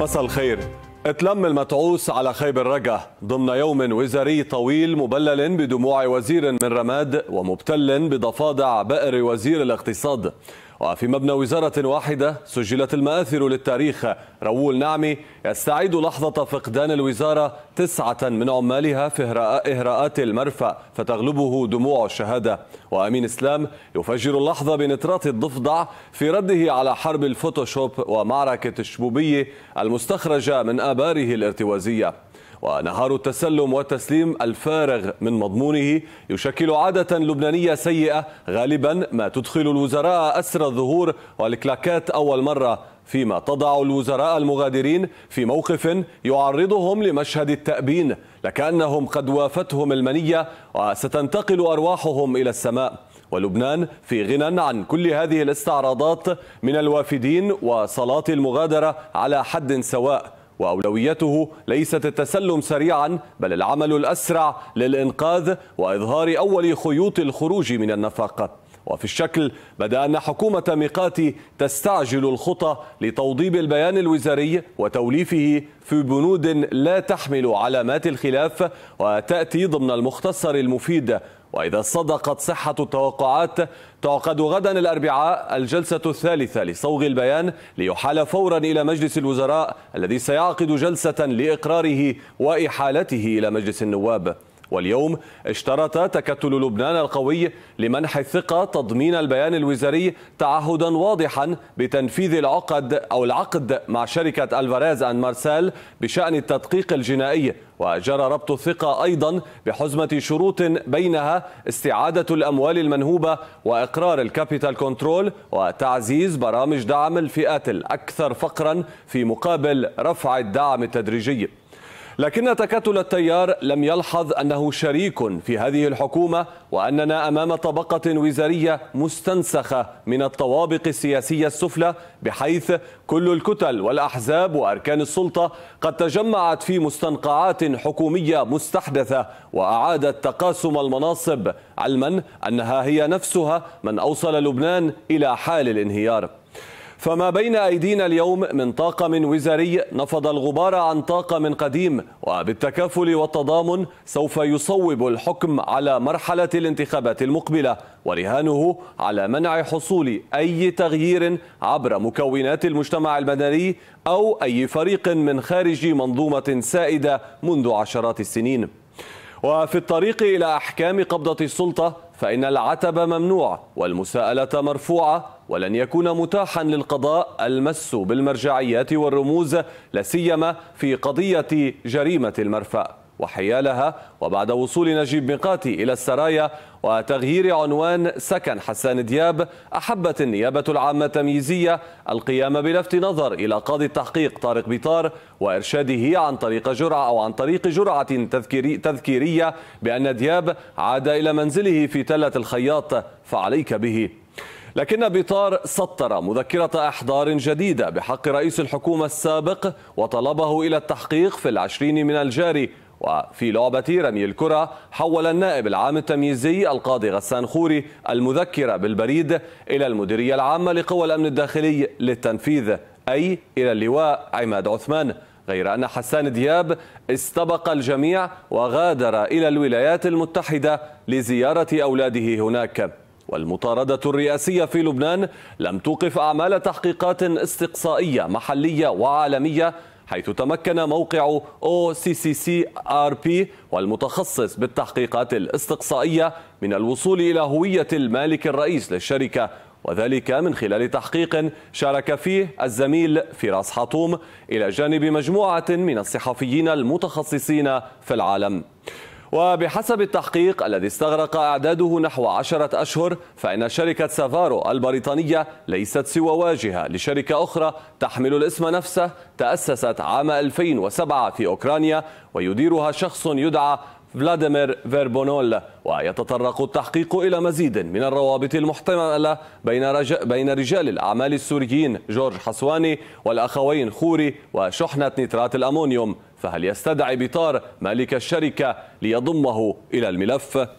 مساء الخير اتلم المتعوس على خيبر رجا ضمن يوم وزاري طويل مبلل بدموع وزير من رماد ومبتل بضفادع بئر وزير الاقتصاد وفي مبنى وزارة واحدة سجلت المآثر للتاريخ رؤول نعمي يستعيد لحظة فقدان الوزارة تسعة من عمالها في إهراءات المرفأ فتغلبه دموع الشهادة وأمين إسلام يفجر اللحظة بنترات الضفدع في رده على حرب الفوتوشوب ومعركة الشبوبية المستخرجة من آباره الارتوازية ونهار التسلم والتسليم الفارغ من مضمونه يشكل عادة لبنانية سيئة غالبا ما تدخل الوزراء أسر الظهور والكلاكات أول مرة فيما تضع الوزراء المغادرين في موقف يعرضهم لمشهد التأبين لكأنهم قد وافتهم المنية وستنتقل أرواحهم إلى السماء ولبنان في غنى عن كل هذه الاستعراضات من الوافدين وصلاة المغادرة على حد سواء واولويته ليست التسلم سريعا بل العمل الاسرع للانقاذ واظهار اول خيوط الخروج من النفق وفي الشكل بدا أن حكومة ميقاتي تستعجل الخطى لتوضيب البيان الوزاري وتوليفه في بنود لا تحمل علامات الخلاف وتأتي ضمن المختصر المفيد وإذا صدقت صحة التوقعات تعقد غدا الأربعاء الجلسة الثالثة لصوغ البيان ليحال فورا إلى مجلس الوزراء الذي سيعقد جلسة لإقراره وإحالته إلى مجلس النواب واليوم اشترط تكتل لبنان القوي لمنح الثقة تضمين البيان الوزاري تعهدا واضحا بتنفيذ العقد أو العقد مع شركة ألفاريز أن مارسيل بشأن التدقيق الجنائي وجرى ربط الثقة أيضا بحزمة شروط بينها استعادة الأموال المنهوبة وإقرار الكابيتال كنترول وتعزيز برامج دعم الفئات الأكثر فقرا في مقابل رفع الدعم التدريجي لكن تكتل التيار لم يلحظ أنه شريك في هذه الحكومة وأننا أمام طبقة وزارية مستنسخة من الطوابق السياسية السفلى بحيث كل الكتل والأحزاب وأركان السلطة قد تجمعت في مستنقعات حكومية مستحدثة وأعادت تقاسم المناصب علما أنها هي نفسها من أوصل لبنان إلى حال الانهيار فما بين أيدينا اليوم من طاقم وزاري نفض الغبار عن طاقم قديم وبالتكافل والتضامن سوف يصوب الحكم على مرحلة الانتخابات المقبلة ورهانه على منع حصول أي تغيير عبر مكونات المجتمع المدني أو أي فريق من خارج منظومة سائدة منذ عشرات السنين وفي الطريق إلى أحكام قبضة السلطة فإن العتب ممنوع والمساءلة مرفوعة ولن يكون متاحا للقضاء المس بالمرجعيات والرموز لاسيما في قضية جريمة المرفأ وحيالها وبعد وصول نجيب ميقاتي إلى السرايا وتغيير عنوان سكن حسان دياب أحبت النيابة العامة التمييزية القيام بلفت نظر إلى قاضي التحقيق طارق بيطار وإرشاده عن طريق جرعة أو عن طريق جرعة تذكيري تذكيرية بأن دياب عاد إلى منزله في تلة الخياط فعليك به لكن بيطار سطر مذكرة إحضار جديدة بحق رئيس الحكومة السابق وطلبه إلى التحقيق في العشرين من الجاري وفي لعبة رمي الكرة حول النائب العام التمييزي القاضي غسان خوري المذكرة بالبريد إلى المديرية العامة لقوى الأمن الداخلي للتنفيذ أي إلى اللواء عماد عثمان غير أن حسان دياب استبق الجميع وغادر إلى الولايات المتحدة لزيارة أولاده هناك والمطاردة الرئاسية في لبنان لم توقف أعمال تحقيقات استقصائية محلية وعالمية حيث تمكن موقع OCCCRP والمتخصص بالتحقيقات الاستقصائية من الوصول إلى هوية المالك الرئيس للشركة وذلك من خلال تحقيق شارك فيه الزميل فراس حطوم إلى جانب مجموعة من الصحفيين المتخصصين في العالم وبحسب التحقيق الذي استغرق إعداده نحو عشرة أشهر فإن شركة سافارو البريطانية ليست سوى واجهة لشركة أخرى تحمل الاسم نفسه تأسست عام 2007 في أوكرانيا ويديرها شخص يدعى فلاديمير فيربونول ويتطرق التحقيق إلى مزيد من الروابط المحتملة بين, رج... بين رجال الأعمال السوريين جورج حسواني والأخوين خوري وشحنة نترات الأمونيوم فهل يستدعي بيطار مالك الشركة ليضمه إلى الملف؟